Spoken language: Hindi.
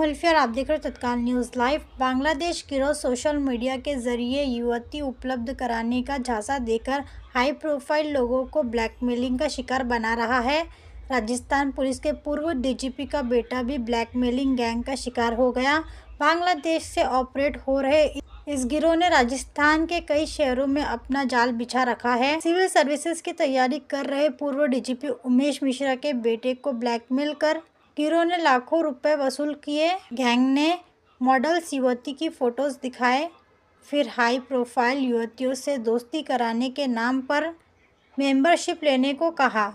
हल्फी और आप देख रहे हो तत्काल न्यूज़ लाइव बांग्लादेश गिरोह सोशल मीडिया के जरिए युवती उपलब्ध कराने का झांसा देकर हाई प्रोफाइल लोगों को ब्लैकमेलिंग का शिकार बना रहा है राजस्थान पुलिस के पूर्व डीजीपी का बेटा भी ब्लैकमेलिंग गैंग का शिकार हो गया बांग्लादेश से ऑपरेट हो रहे इस गिरोह ने राजस्थान के कई शहरों में अपना जाल बिछा रखा है सिविल सर्विसेज की तैयारी कर रहे पूर्व डीजीपी उमेश मिश्रा के बेटे को ब्लैकमेल कर हीरो ने लाखों रुपए वसूल किए गैंग ने मॉडल्स युवती की फ़ोटोज़ दिखाए फिर हाई प्रोफाइल युवतियों से दोस्ती कराने के नाम पर मेंबरशिप लेने को कहा